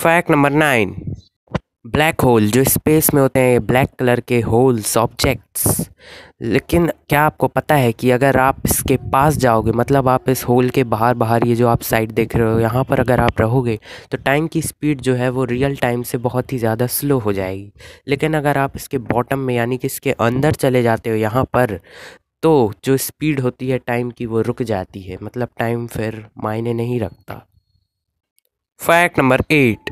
fact number nine black hole जो space में होते हैं ब्लैक कलर के होल्स ऑब्जेक्ट्स लेकिन क्या आपको पता है कि अगर आप इसके पास जाओगे मतलब आप इस होल के बाहर बाहर ये जो आप साइड देख रहे हो यहाँ पर अगर आप रहोगे तो टाइम की स्पीड जो है वो रियल टाइम से बहुत ही ज़्यादा स्लो हो जाएगी लेकिन अगर आप इसके बॉटम में यानी कि इसके अंदर चले जाते हो यहाँ पर तो जो स्पीड होती है टाइम की वो रुक जाती है मतलब टाइम फिर मायने नहीं रखता फैक्ट नंबर एट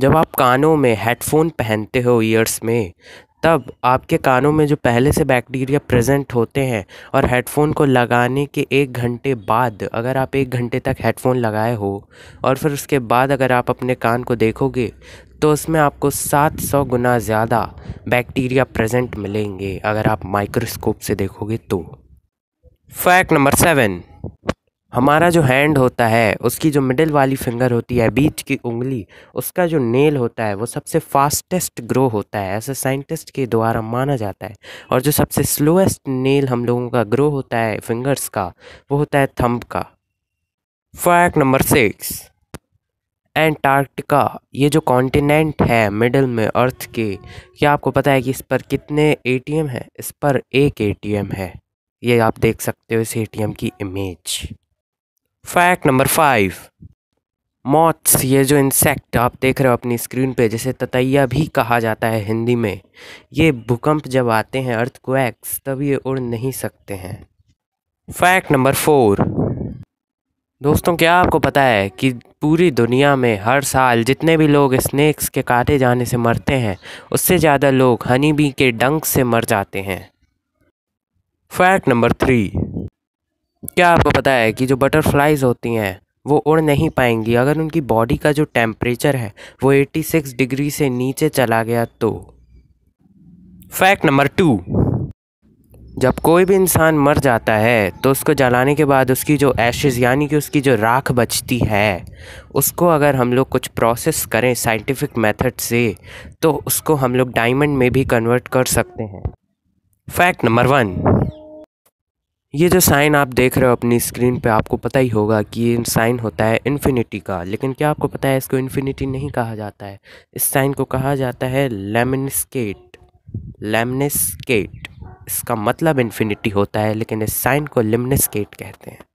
जब आप कानों में हेडफोन पहनते हो ईयर्स में तब आपके कानों में जो पहले से बैक्टीरिया प्रेजेंट होते हैं और हेडफोन को लगाने के एक घंटे बाद अगर आप एक घंटे तक हेडफोन लगाए हो और फिर उसके बाद अगर आप अपने कान को देखोगे तो उसमें आपको 700 गुना ज़्यादा बैक्टीरिया प्रेजेंट मिलेंगे अगर आप माइक्रोस्कोप से देखोगे तो फैक्ट नंबर सेवन हमारा जो हैंड होता है उसकी जो मिडिल वाली फिंगर होती है बीच की उंगली उसका जो नेल होता है वो सबसे फास्टेस्ट ग्रो होता है ऐसे साइंटिस्ट के द्वारा माना जाता है और जो सबसे स्लोएस्ट नेल हम लोगों का ग्रो होता है फिंगर्स का वो होता है थंब का फैक्ट नंबर सिक्स एंटार्क्टिका ये जो कॉन्टिनेंट है मिडल में अर्थ के क्या आपको पता है कि इस पर कितने एम हैं इस पर एक एम है ये आप देख सकते हो इस एम की image fact number five moths ये जो इंसेक्ट आप देख रहे हो अपनी स्क्रीन पे जैसे ततैया भी कहा जाता है हिंदी में ये भूकंप जब आते हैं अर्थ क्वैक्स तब ये उड़ नहीं सकते हैं फैक्ट नंबर फोर दोस्तों क्या आपको पता है कि पूरी दुनिया में हर साल जितने भी लोग स्नैक्स के काटे जाने से मरते हैं उससे ज़्यादा लोग हनी बी के डंक से मर जाते हैं फैक्ट नंबर थ्री क्या आपको पता है कि जो बटरफ्लाइज़ होती हैं वो उड़ नहीं पाएंगी अगर उनकी बॉडी का जो टेम्परेचर है वो 86 डिग्री से नीचे चला गया तो फैक्ट नंबर टू जब कोई भी इंसान मर जाता है तो उसको जलाने के बाद उसकी जो एशेज़ यानी कि उसकी जो राख बचती है उसको अगर हम लोग कुछ प्रोसेस करें साइंटिफिक मेथड से तो उसको हम लोग डायमंड में भी कन्वर्ट कर सकते हैं फैक्ट नंबर वन ये जो साइन आप देख रहे हो अपनी स्क्रीन पे आपको पता ही होगा कि ये साइन होता है इन्फिनिटी का लेकिन क्या आपको पता है इसको इन्फिनिटी नहीं कहा जाता है इस साइन को कहा जाता है लेमिनस्केट लेमिनस्केट इसका मतलब इन्फिनिटी होता है लेकिन इस साइन को लिमनस्केट कहते हैं